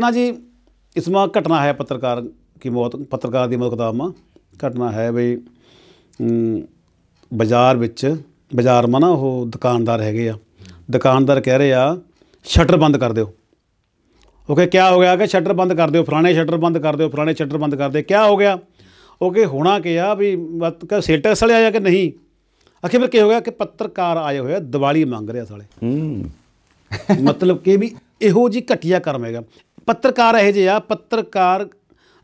ਨਾ ਜੀ ਇਸ ਮਾ ਘਟਨਾ ਹੈ ਪੱਤਰਕਾਰ ਕੀ ਮੌਤ ਪੱਤਰਕਾਰ ਦੀ ਮੌਤ ਦਾ ਮਾ ਘਟਨਾ ਹੈ ਬਈ ਬਾਜ਼ਾਰ ਵਿੱਚ ਬਾਜ਼ਾਰ ਮਾ ਨਾ ਉਹ ਦੁਕਾਨਦਾਰ ਹੈਗੇ ਆ ਦੁਕਾਨਦਾਰ ਕਹਿ ਰਹੇ ਆ ਸ਼ਟਰ ਬੰਦ ਕਰ ਦਿਓ ਓਕੇ ਕੀ ਹੋ ਗਿਆ ਕਿ ਸ਼ਟਰ ਬੰਦ ਕਰ ਦਿਓ ਫਰਾਣੇ ਸ਼ਟਰ ਬੰਦ ਕਰ ਦਿਓ ਫਰਾਣੇ ਸ਼ਟਰ ਬੰਦ ਕਰ ਦੇ ਕੀ ਹੋ ਗਿਆ ਓਕੇ ਹੋਣਾ ਕਿ ਆ ਵੀ ਕਿ ਸੇਟਸ ਵਾਲੇ ਆਇਆ ਕਿ ਨਹੀਂ ਅਖੇ ਫਿਰ ਕੀ ਹੋ ਗਿਆ ਕਿ ਪੱਤਰਕਾਰ ਆਏ ਹੋਏ ਆ ਦੀਵਾਲੀ ਮੰਗ ਰਿਹਾ ਸਾਲੇ ਹੂੰ ਮਤਲਬ ਕਿ ਵੀ ਇਹੋ ਜੀ ਘਟਿਆ ਕਰਮ ਹੈਗਾ ਪੱਤਰਕਾਰ ਇਹ ਜੇ ਆ ਪੱਤਰਕਾਰ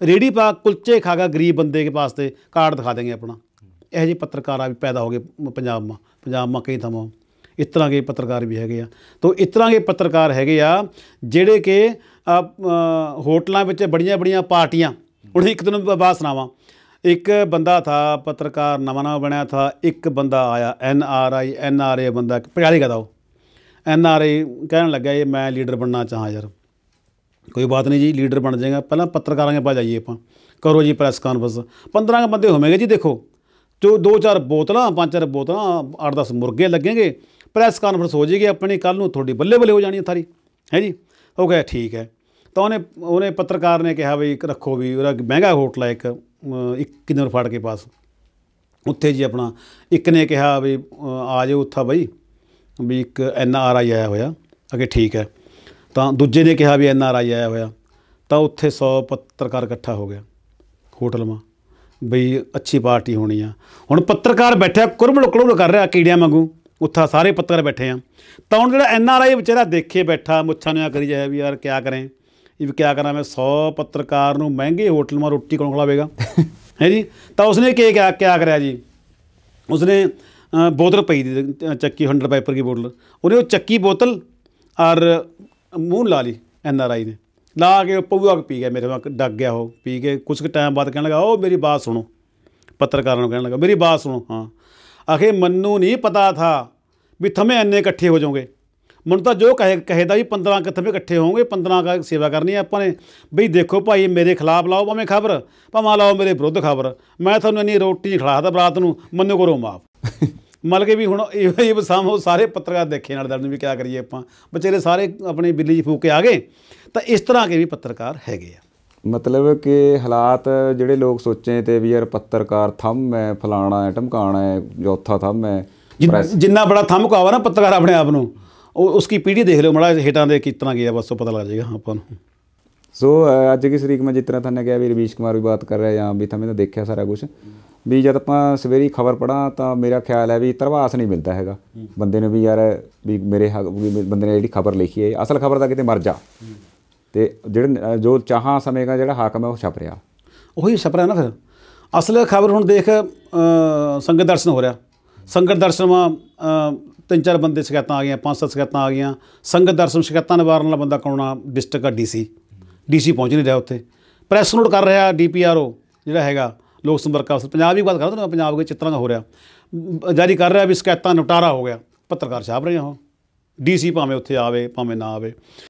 ਰੇੜੀ ਪਾ ਕੁਲਚੇ ਖਾਗਾ ਗਰੀਬ ਬੰਦੇ ਦੇ ਪਾਸ ਤੇ ਕਾਰਡ ਦਿਖਾ ਦੇਗੇ ਆਪਣਾ ਇਹ ਜੇ ਪੱਤਰਕਾਰ ਆ ਵੀ ਪੈਦਾ ਹੋ ਗਏ ਪੰਜਾਬ ਮਾ ਪੰਜਾਬ ਮਾ ਕਈ ਥਾਵਾਂ ਇਸ ਤਰ੍ਹਾਂ ਦੇ ਪੱਤਰਕਾਰ ਵੀ ਹੈਗੇ ਆ ਤੋ ਇਸ ਤਰ੍ਹਾਂ ਦੇ ਪੱਤਰਕਾਰ ਹੈਗੇ ਆ ਜਿਹੜੇ ਕਿ ਹੋਟਲਾਂ ਵਿੱਚ ਬੜੀਆਂ ਬੜੀਆਂ ਪਾਰਟੀਆਂ ਹੁਣ ਇੱਕ ਦਿਨ ਬਾਤ ਸੁਣਾਵਾਂ ਇੱਕ ਬੰਦਾ ਥਾ ਪੱਤਰਕਾਰ ਨਵਾਂ ਨਵਾਂ ਬਣਿਆ ਥਾ ਇੱਕ ਬੰਦਾ ਆਇਆ N R I N R A ਬੰਦਾ ਪਿਆਲੀ ਦਾ ਉਹ ਐਨ ਆਰ ਏ ਕਹਿਣ ਲੱਗਾ ਇਹ ਮੈਂ ਲੀਡਰ ਬਣਨਾ ਚਾਹਾਂ ਯਾਰ ਕੋਈ ਬਾਤ ਨਹੀਂ ਜੀ ਲੀਡਰ ਬਣ ਜਾਏਗਾ ਪਹਿਲਾਂ ਪੱਤਰਕਾਰਾਂ ਦੇ ਪਾਸ ਜਾਈਏ ਆਪਾਂ ਕਰੋ ਜੀ ਪ੍ਰੈਸ ਕਾਨਫਰੰਸ 15 ਬੰਦੇ ਹੋਵੇਂਗੇ ਜੀ ਦੇਖੋ ਜੋ ਦੋ ਚਾਰ ਬੋਤਲਾਂ ਪੰਜ ਚਾਰ ਬੋਤਲਾਂ 8-10 ਮੁਰਗੇ ਲੱਗਣਗੇ ਪ੍ਰੈਸ ਕਾਨਫਰੰਸ ਹੋ ਜੇਗੀ ਆਪਣੀ ਕੱਲ ਨੂੰ ਤੁਹਾਡੀ ਬੱਲੇ ਬੱਲੇ ਹੋ ਜਾਣੀ ਥਾਰੀ ਹੈ ਜੀ ਉਹ ਕਹੇ ਠੀਕ ਹੈ ਤਾਂ ਉਹਨੇ ਉਹਨੇ ਪੱਤਰਕਾਰ ਨੇ ਕਿਹਾ ਵੀ ਰੱਖੋ ਵੀ ਉਹਦਾ ਮਹਿੰਗਾ ਹੋਟਲ ਹੈ ਇੱਕ ਇੱਕ ਕਿੰਨੇ ਫੜ ਕੇ ਪਾਸ ਉੱਥੇ ਜੀ ਆਪਣਾ ਇੱਕ ਨੇ ਕਿਹਾ ਵੀ ਆ ਜਾਓ ਉੱਥਾ ਬਈ ਵੀ ਇੱਕ ਐਨ ਆਰ ਆਈ ਆਇਆ ਹੋਇਆ ਅਗੇ ਠੀਕ ਹੈ ਤਾਂ ਦੂਜੇ ਨੇ ਕਿਹਾ ਵੀ ਐਨ ਆਰ ਆਈ ਆਇਆ ਹੋਇਆ ਤਾਂ ਉੱਥੇ 100 ਪੱਤਰਕਾਰ ਇਕੱਠਾ ਹੋ ਗਿਆ ਹੋਟਲ 'ਮਾ ਬਈ ਅੱਛੀ ਪਾਰਟੀ ਹੋਣੀ ਆ ਹੁਣ ਪੱਤਰਕਾਰ ਬੈਠਿਆ ਕੁਰਬਲ ਕੁਰਬਲ ਕਰ ਰਿਹਾ ਕੀੜਿਆਂ ਵਾਂਗੂ ਉੱਥਾ ਸਾਰੇ ਪੱਤਰਕਾਰ ਬੈਠੇ ਆ ਤਾਂ ਹੁਣ ਜਿਹੜਾ ਐਨ ਆਰ ਆਈ ਵਿਚਾਰਾ ਦੇਖੇ ਬੈਠਾ ਮੁੱਛਾਂ ਨਿਆ ਕਰੀ ਜਾਇਆ ਵੀ ਯਾਰ ਕਿਆ ਕਰੇ ਇਹ ਵੀ ਕਿਆ ਕਰਾਂ ਮੈਂ 100 ਪੱਤਰਕਾਰ ਨੂੰ ਮਹਿੰਗੇ ਹੋਟਲ 'ਮਾ ਰੋਟੀ ਕੌਣ ਖਲਾਵੇਗਾ ਹੈ ਜੀ ਤਾਂ ਉਸਨੇ ਕੀ ਕਿਹਾ ਕਿਆ ਕਰਿਆ ਜੀ ਉਸਨੇ ਬੋਤਲ ਪਈ ਦੀ ਚੱਕੀ 100 ਪਾਈਪਰ ਦੀ ਬੋਤਲ ਉਹਨੇ ਉਹ ਚੱਕੀ ਬੋਤਲ ਔਰ ਮੂੰਹ ਲਾ ਲਈ ਐਨ ਆਰ ਆਈ ਨੇ ਲਾ ਕੇ ਪਊਆ ਪੀ ਗਿਆ ਮੇਰੇ ਵਾਂਗ ਡੱਗ ਗਿਆ ਉਹ ਪੀ ਕੇ ਕੁਝ ਕੁ ਟਾਈਮ ਬਾਅਦ ਕਹਿਣ ਲੱਗਾ ਉਹ ਮੇਰੀ ਬਾਤ ਸੁਣੋ ਪੱਤਰਕਾਰਾਂ ਨੂੰ ਕਹਿਣ ਲੱਗਾ ਮੇਰੀ ਬਾਤ ਸੁਣੋ ਹਾਂ ਆਖੇ ਮੰਨੂ ਨਹੀਂ ਪਤਾ ਥਾ ਵੀ ਥਮੇ ਐਨੇ ਇਕੱਠੇ ਹੋ ਜਾਓਗੇ ਮੈਨੂੰ ਤਾਂ ਜੋ ਕਹੇ ਕਹੇਦਾ ਵੀ 15 ਕਿੱਥੇ ਇਕੱਠੇ ਹੋਵੋਗੇ 15 ਦਾ ਸੇਵਾ ਕਰਨੀ ਆਪਾਂ ਨੇ ਬਈ ਦੇਖੋ ਭਾਈ ਮੇਰੇ ਖਿਲਾਫ ਲਾਓ ਭਾਵੇਂ ਖਬਰ ਭਾਵੇਂ ਲਾਓ ਮੇਰੇ ਵਿਰੁੱਧ ਖਬਰ ਮੈਂ ਤੁਹਾਨੂੰ ਇੰਨੀ ਰੋਟੀ ਖਿਲਾਦਾ ਬਰਾਤ ਨੂੰ ਮੰਨੂ ਕਰੋ ਮਾਫ ਮਤਲਬ ਕਿ ਵੀ ਹੁਣ ਇਹ ਇਹ ਵਸਾਮ ਉਹ ਸਾਰੇ ਪੱਤਰਕਾਰ ਦੇਖੇ ਨਾਲ ਦਰਦ ਵੀ ਕਿਆ ਕਰੀਏ ਆਪਾਂ ਬਚੇਰੇ ਸਾਰੇ ਆਪਣੇ ਬਿੱਲੀ 'ਚ ਫੂਕ ਕੇ ਆ ਗਏ ਤਾਂ ਇਸ ਤਰ੍ਹਾਂ ਕੇ ਵੀ ਪੱਤਰਕਾਰ ਹੈਗੇ ਆ ਮਤਲਬ ਕਿ ਹਾਲਾਤ ਜਿਹੜੇ ਲੋਕ ਸੋਚੇ ਤੇ ਵੀ ਯਾਰ ਪੱਤਰਕਾਰ ਥੰਮ ਹੈ ਫਲਾਣਾ ਹੈ ਟਮਕਾਣਾ ਹੈ ਜੋਥਾ ਥੰਮ ਹੈ ਜਿੰਨਾ ਬੜਾ ਥੰਮ ਕਾਵਾ ਨਾ ਪੱਤਰਕਾਰ ਆਪਣੇ ਆਪ ਨੂੰ ਉਹ ਉਸकी ਪੀੜੀ ਦੇਖ ਲਿਓ ਮੜਾ ਹੇਟਾਂ ਦੇ ਕਿਤਨਾ ਗਿਆ ਬਸ ਉਹ ਪਤਾ ਲੱਗ ਜਾਏਗਾ ਆਪਾਂ ਨੂੰ ਸੋ ਅੱਜ ਕੀ ਸ਼ਰੀਕ ਮੈਂ ਜਿਤਨਾ ਤੁਹਾਨੂੰ ਕਿਹਾ ਵੀ ਰਵੀਸ਼ ਕੁਮਾਰ ਵੀ ਬਾਤ ਕਰ ਰਿਹਾ ਜਾਂ ਵੀ ਤੁਹਾਨੂੰ ਤਾਂ ਦੇਖਿਆ ਸਾਰਾ ਕੁਝ ਵੀ ਜਦ ਆਪਾਂ ਸਵੇਰੀ ਖਬਰ ਪੜਾਂ ਤਾਂ ਮੇਰਾ ਖਿਆਲ ਹੈ ਵੀ ਤਰਵਾਸ ਨਹੀਂ ਮਿਲਦਾ ਹੈਗਾ ਬੰਦੇ ਨੂੰ ਵੀ ਯਾਰ ਵੀ ਮੇਰੇ ਬੰਦੇ ਨੇ ਜਿਹੜੀ ਖਬਰ ਲਿਖੀ ਹੈ ਅਸਲ ਖਬਰ ਤਾਂ ਕਿਤੇ ਮਰ ਜਾ ਤੇ ਜਿਹੜੇ ਜੋ ਚਾਹਾਂ ਸਮੇਂ ਦਾ ਜਿਹੜਾ ਹਾਕਮ ਹੈ ਉਹ ਛਪ ਰਿਹਾ ਉਹੀ ਛਪ ਰਿਹਾ ਨਾ ਫਿਰ ਅਸਲ ਖਬਰ ਹੁਣ ਦੇਖ ਸੰਗਤ ਦਰਸ਼ਨ ਹੋ ਰਿਹਾ ਸੰਗਤ ਦਰਸ਼ਨ ਮਾ ਤਿੰਨ ਚਾਰ ਬੰਦੇ ਸ਼ਿਕਾਇਤਾਂ ਆ ਗਈਆਂ ਪੰਜ ਸੱਤ ਸ਼ਿਕਾਇਤਾਂ ਆ ਗਈਆਂ ਸੰਗਤ ਦਰਸ਼ਨ ਸ਼ਿਕਾਇਤਾਂ ਨਿਵਾਰਨ ਵਾਲਾ ਬੰਦਾ ਕੌਣਾ ਡਿਸਟ੍ਰਿਕਟ ਦਾ ਡੀਸੀ ਡੀਸੀ ਪਹੁੰਚ ਨਹੀਂ ਰਿਹਾ ਉੱਥੇ ਪ੍ਰੈਸ ਨੋਟ ਕਰ ਰਿਹਾ ਡੀਪੀਆਰਓ ਜਿਹੜਾ ਹੈਗਾ ਲੋਕ ਸੰਪਰਕ ਅਫਸਰ ਪੰਜਾਬ ਵੀ ਗੱਲ ਕਰਦਾ ਤਾਂ ਪੰਜਾਬ ਦੇ ਚਿੱਤਰਾਂ ਦਾ ਹੋ ਰਿਹਾ ਜਾਰੀ ਕਰ ਰਿਹਾ ਵੀ ਸ਼ਿਕਾਇਤਾਂ ਨਿਪਟਾਰਾ ਹੋ ਗਿਆ ਪੱਤਰਕਾਰ ਛਾਪ ਰਹੇ ਹੋ ਡੀਸੀ ਭਾਵੇਂ ਉੱਥੇ ਆਵੇ ਭਾਵੇਂ ਨਾ ਆਵੇ